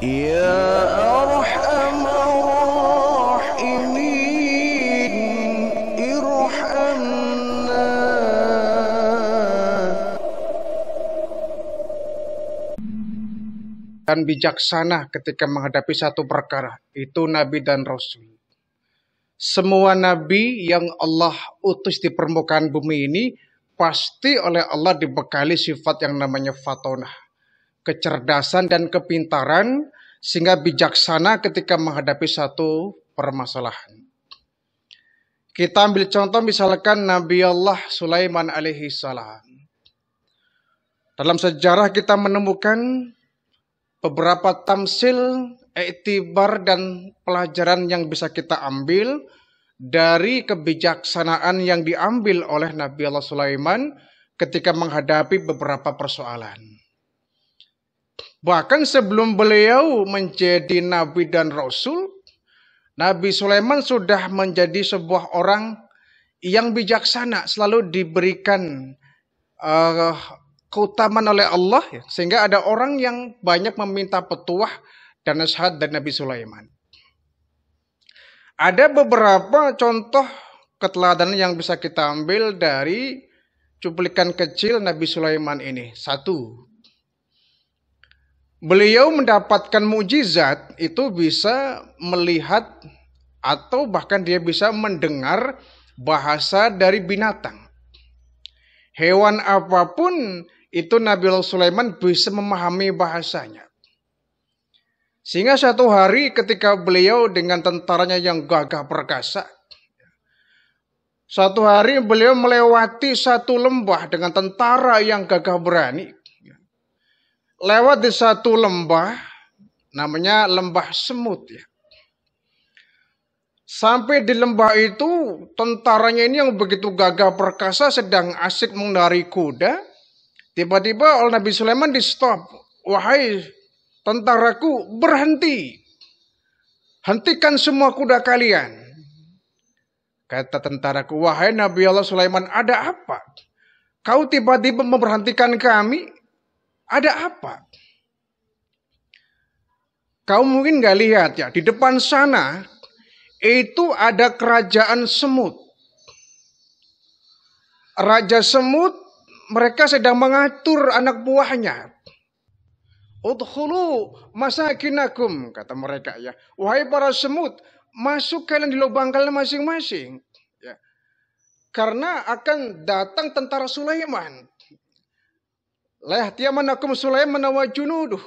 Ya dan bijaksana ketika menghadapi satu perkara itu nabi dan rasul semua nabi yang Allah utus di permukaan bumi ini pasti oleh Allah dibekali sifat yang namanya fatonah kecerdasan dan kepintaran sehingga bijaksana ketika menghadapi satu permasalahan. Kita ambil contoh misalkan Nabi Allah Sulaiman alaihi salam. Dalam sejarah kita menemukan beberapa tamsil, iktibar dan pelajaran yang bisa kita ambil dari kebijaksanaan yang diambil oleh Nabi Allah Sulaiman ketika menghadapi beberapa persoalan. Bahkan sebelum beliau menjadi nabi dan rasul, Nabi Sulaiman sudah menjadi sebuah orang yang bijaksana, selalu diberikan uh, keutamaan oleh Allah, ya. sehingga ada orang yang banyak meminta petuah dan nasihat dari Nabi Sulaiman. Ada beberapa contoh keteladanan yang bisa kita ambil dari cuplikan kecil Nabi Sulaiman ini. Satu, Beliau mendapatkan mujizat itu bisa melihat atau bahkan dia bisa mendengar bahasa dari binatang. Hewan apapun itu Nabi Sulaiman bisa memahami bahasanya. Sehingga satu hari ketika beliau dengan tentaranya yang gagah perkasa, satu hari beliau melewati satu lembah dengan tentara yang gagah berani lewat di satu lembah, namanya lembah semut ya. Sampai di lembah itu tentaranya ini yang begitu gagah perkasa sedang asik mengendarai kuda. Tiba-tiba oleh Nabi Sulaiman di stop. Wahai tentaraku berhenti. Hentikan semua kuda kalian. Kata tentaraku, wahai Nabi Allah Sulaiman ada apa? Kau tiba-tiba memberhentikan kami? Ada apa? Kau mungkin nggak lihat ya, di depan sana itu ada kerajaan semut. Raja semut mereka sedang mengatur anak buahnya. Udhulu masakinakum, kata mereka ya. Wahai para semut, masuk kalian di lubang kalian masing-masing. Ya. Karena akan datang tentara Sulaiman. Layahtiyamannakum Sulaiman wa junuduh.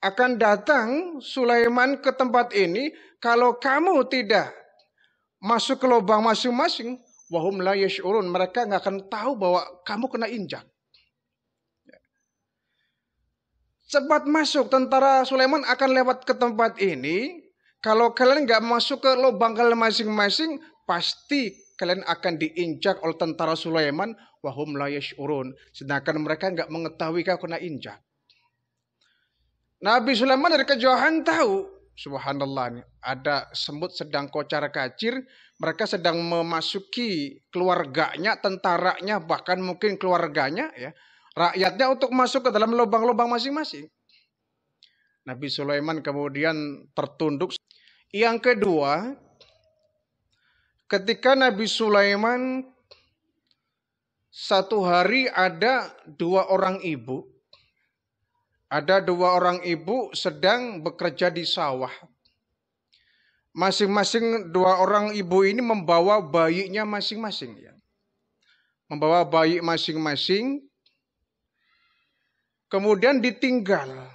Akan datang Sulaiman ke tempat ini kalau kamu tidak masuk ke lubang masing-masing. Wahum la yash'urun. Mereka nggak akan tahu bahwa kamu kena injak. Cepat masuk, tentara Sulaiman akan lewat ke tempat ini. Kalau kalian nggak masuk ke lubang kalian masing-masing, pasti kalian akan diinjak oleh tentara Sulaiman wahum layesh urun. Sedangkan mereka enggak mengetahui kau kena injak. Nabi Sulaiman dari kejauhan tahu Subhanallah ada semut sedang kocar kacir, mereka sedang memasuki keluarganya, tentaranya, bahkan mungkin keluarganya, ya, rakyatnya untuk masuk ke dalam lubang-lubang masing-masing. Nabi Sulaiman kemudian tertunduk. Yang kedua, Ketika Nabi Sulaiman satu hari ada dua orang ibu, ada dua orang ibu sedang bekerja di sawah. Masing-masing dua orang ibu ini membawa bayinya masing-masing ya. Membawa bayi masing-masing. Kemudian ditinggal.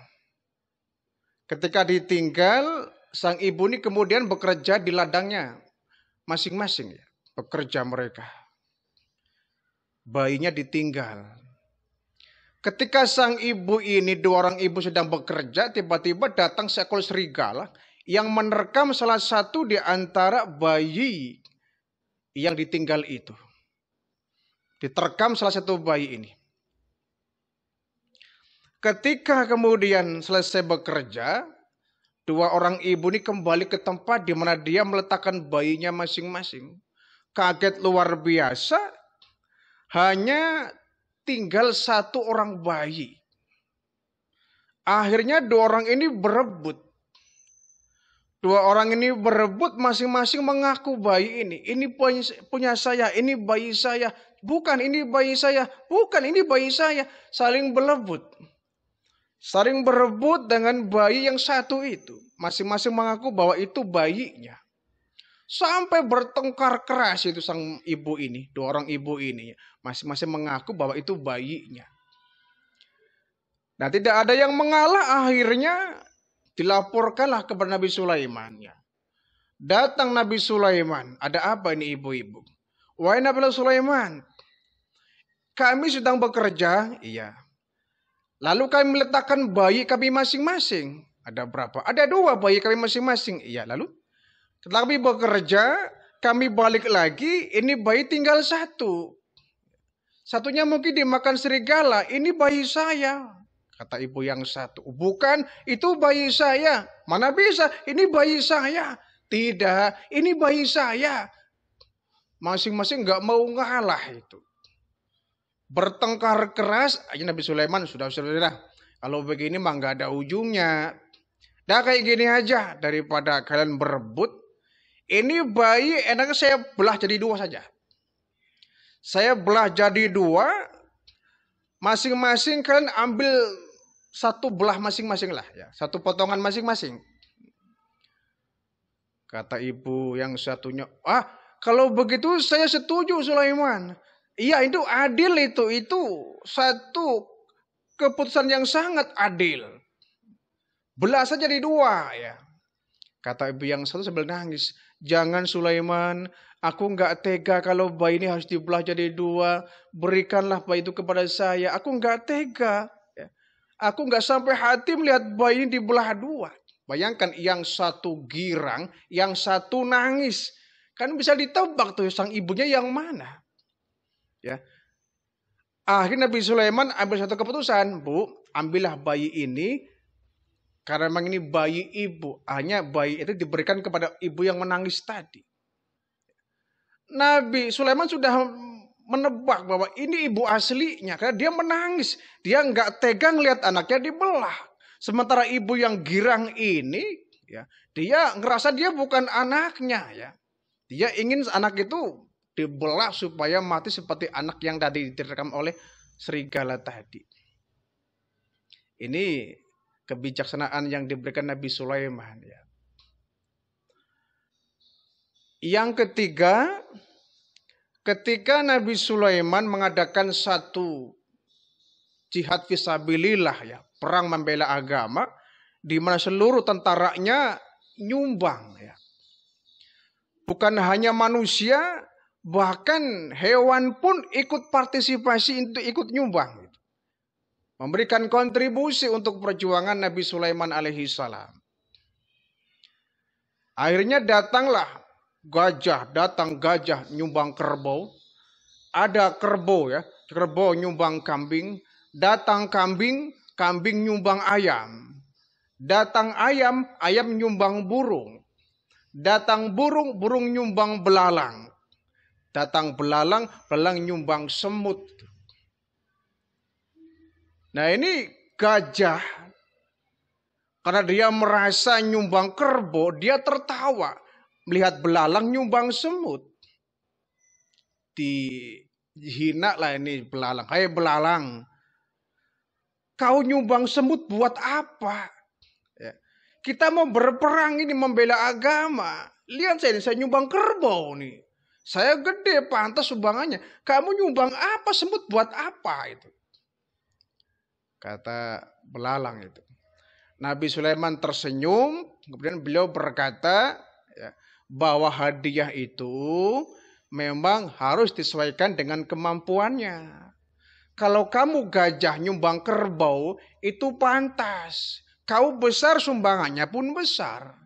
Ketika ditinggal, sang ibu ini kemudian bekerja di ladangnya masing-masing ya, pekerja mereka. Bayinya ditinggal. Ketika sang ibu ini, dua orang ibu sedang bekerja, tiba-tiba datang seekor serigala yang menerkam salah satu di antara bayi yang ditinggal itu. Diterkam salah satu bayi ini. Ketika kemudian selesai bekerja, Dua orang ibu ini kembali ke tempat di mana dia meletakkan bayinya masing-masing. Kaget luar biasa. Hanya tinggal satu orang bayi. Akhirnya dua orang ini berebut. Dua orang ini berebut masing-masing mengaku bayi ini. Ini punya saya, ini bayi saya. Bukan ini bayi saya, bukan ini bayi saya. Saling berebut saling berebut dengan bayi yang satu itu. Masing-masing mengaku bahwa itu bayinya. Sampai bertengkar keras itu sang ibu ini, dua orang ibu ini. Masing-masing mengaku bahwa itu bayinya. Nah tidak ada yang mengalah akhirnya dilaporkanlah kepada Nabi Sulaiman. Ya. Datang Nabi Sulaiman, ada apa ini ibu-ibu? Wahai Nabi Sulaiman, kami sedang bekerja, iya, Lalu kami meletakkan bayi kami masing-masing. Ada berapa? Ada dua bayi kami masing-masing. Iya, lalu? Setelah kami bekerja, kami balik lagi, ini bayi tinggal satu. Satunya mungkin dimakan serigala, ini bayi saya. Kata ibu yang satu, bukan, itu bayi saya. Mana bisa, ini bayi saya. Tidak, ini bayi saya. Masing-masing gak mau ngalah itu bertengkar keras aja Nabi Sulaiman sudah sudah kalau begini mah nggak ada ujungnya dah kayak gini aja daripada kalian berebut ini bayi enaknya saya belah jadi dua saja saya belah jadi dua masing-masing kalian ambil satu belah masing-masing lah ya satu potongan masing-masing kata ibu yang satunya ah kalau begitu saya setuju Sulaiman Iya itu adil itu, itu satu keputusan yang sangat adil. Belah saja di dua ya. Kata ibu yang satu sambil nangis, jangan Sulaiman, aku nggak tega kalau bayi ini harus dibelah jadi dua. Berikanlah bayi itu kepada saya. Aku nggak tega. Ya. Aku nggak sampai hati melihat bayi ini dibelah dua. Bayangkan yang satu girang, yang satu nangis. Kan bisa ditebak tuh sang ibunya yang mana. Ya. Akhirnya Nabi Sulaiman ambil satu keputusan, Bu, ambillah bayi ini karena memang ini bayi ibu. Hanya bayi itu diberikan kepada ibu yang menangis tadi. Nabi Sulaiman sudah menebak bahwa ini ibu aslinya karena dia menangis. Dia nggak tegang lihat anaknya dibelah. Sementara ibu yang girang ini, ya, dia ngerasa dia bukan anaknya, ya. Dia ingin anak itu dibelah supaya mati seperti anak yang tadi direkam oleh serigala tadi. Ini kebijaksanaan yang diberikan Nabi Sulaiman ya. Yang ketiga, ketika Nabi Sulaiman mengadakan satu jihad fisabilillah ya, perang membela agama di mana seluruh tentaranya nyumbang ya. Bukan hanya manusia Bahkan hewan pun ikut partisipasi untuk ikut nyumbang. Memberikan kontribusi untuk perjuangan Nabi Sulaiman alaihi salam. Akhirnya datanglah gajah, datang gajah nyumbang kerbau. Ada kerbau ya, kerbau nyumbang kambing. Datang kambing, kambing nyumbang ayam. Datang ayam, ayam nyumbang burung. Datang burung, burung nyumbang belalang. Datang belalang, belalang nyumbang semut. Nah ini gajah. Karena dia merasa nyumbang kerbau, dia tertawa. Melihat belalang nyumbang semut. Dihina lah ini belalang. kayak hey, belalang, kau nyumbang semut buat apa? Ya. Kita mau berperang ini membela agama. Lihat saya ini, saya nyumbang kerbau nih. Saya gede, pantas sumbangannya. Kamu nyumbang apa, semut buat apa itu? Kata belalang itu. Nabi Sulaiman tersenyum, kemudian beliau berkata ya, bahwa hadiah itu memang harus disesuaikan dengan kemampuannya. Kalau kamu gajah nyumbang kerbau, itu pantas. Kau besar sumbangannya pun besar.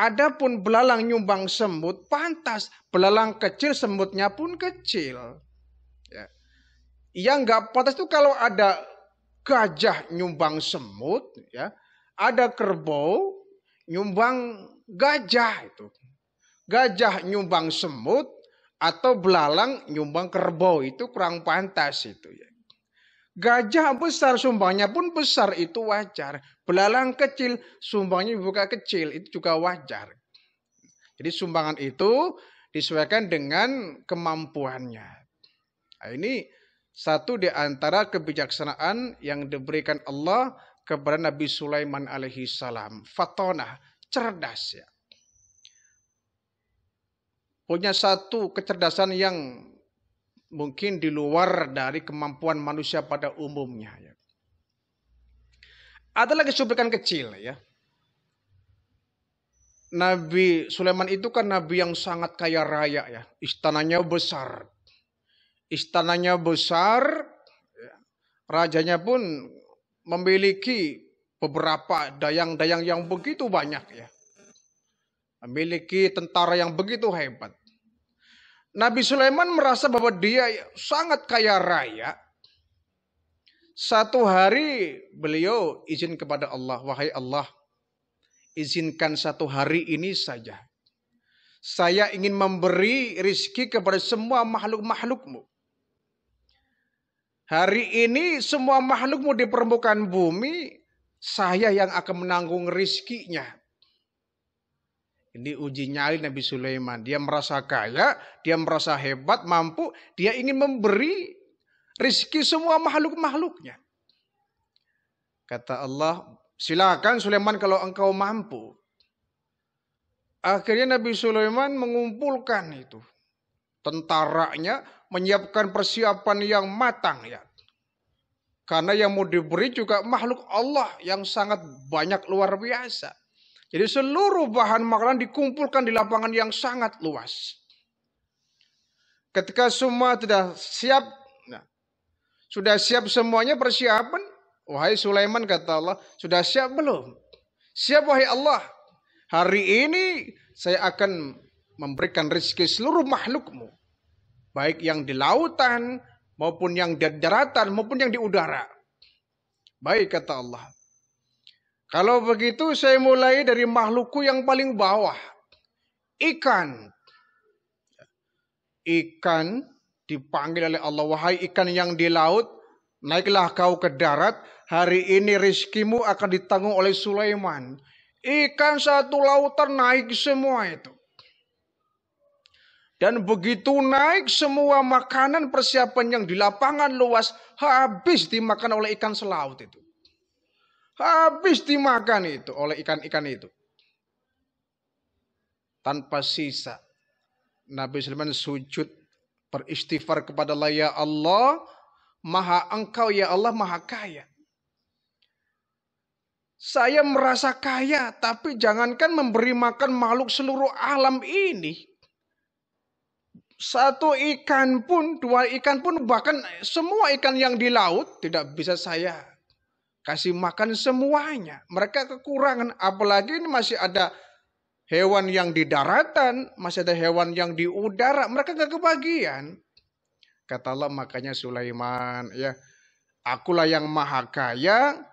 Adapun belalang nyumbang semut, pantas belalang kecil semutnya pun kecil. Ya. Yang nggak pantas itu kalau ada gajah nyumbang semut, ya, ada kerbau nyumbang gajah itu. Gajah nyumbang semut atau belalang nyumbang kerbau itu kurang pantas itu ya. Gajah besar sumbangnya pun besar itu wajar. Belalang kecil sumbangnya buka kecil itu juga wajar. Jadi sumbangan itu disesuaikan dengan kemampuannya. Nah, ini satu di antara kebijaksanaan yang diberikan Allah kepada Nabi Sulaiman alaihi salam. Fatona, cerdas ya. Punya satu kecerdasan yang mungkin di luar dari kemampuan manusia pada umumnya. Ya. Ada lagi cuplikan kecil ya. Nabi Sulaiman itu kan nabi yang sangat kaya raya ya. Istananya besar. Istananya besar. Ya. Rajanya pun memiliki beberapa dayang-dayang yang begitu banyak ya. Memiliki tentara yang begitu hebat. Nabi Sulaiman merasa bahwa dia sangat kaya raya. Satu hari beliau izin kepada Allah, wahai Allah, izinkan satu hari ini saja. Saya ingin memberi rizki kepada semua makhluk-makhlukmu. Hari ini semua makhlukmu di permukaan bumi, saya yang akan menanggung rizkinya. Ini uji nyali Nabi Sulaiman. Dia merasa kaya, dia merasa hebat, mampu. Dia ingin memberi rizki semua makhluk-makhluknya. Kata Allah, silakan Sulaiman kalau engkau mampu. Akhirnya Nabi Sulaiman mengumpulkan itu. Tentaranya menyiapkan persiapan yang matang ya. Karena yang mau diberi juga makhluk Allah yang sangat banyak luar biasa. Jadi seluruh bahan makanan dikumpulkan di lapangan yang sangat luas. Ketika semua sudah siap, nah, sudah siap semuanya persiapan, wahai Sulaiman kata Allah, sudah siap belum? Siap wahai Allah, hari ini saya akan memberikan rezeki seluruh makhlukmu. Baik yang di lautan, maupun yang di daratan, maupun yang di udara. Baik kata Allah. Kalau begitu saya mulai dari makhlukku yang paling bawah. Ikan. Ikan dipanggil oleh Allah. Wahai ikan yang di laut, naiklah kau ke darat. Hari ini rizkimu akan ditanggung oleh Sulaiman. Ikan satu lautan naik semua itu. Dan begitu naik semua makanan persiapan yang di lapangan luas habis dimakan oleh ikan selaut itu. Habis dimakan itu oleh ikan-ikan itu. Tanpa sisa. Nabi Sulaiman sujud beristighfar kepada Allah ya Allah. Maha engkau ya Allah maha kaya. Saya merasa kaya tapi jangankan memberi makan makhluk seluruh alam ini. Satu ikan pun, dua ikan pun, bahkan semua ikan yang di laut tidak bisa saya kasih makan semuanya. Mereka kekurangan, apalagi ini masih ada hewan yang di daratan, masih ada hewan yang di udara, mereka gak kebagian. Kata Allah makanya Sulaiman, ya, akulah yang maha kaya,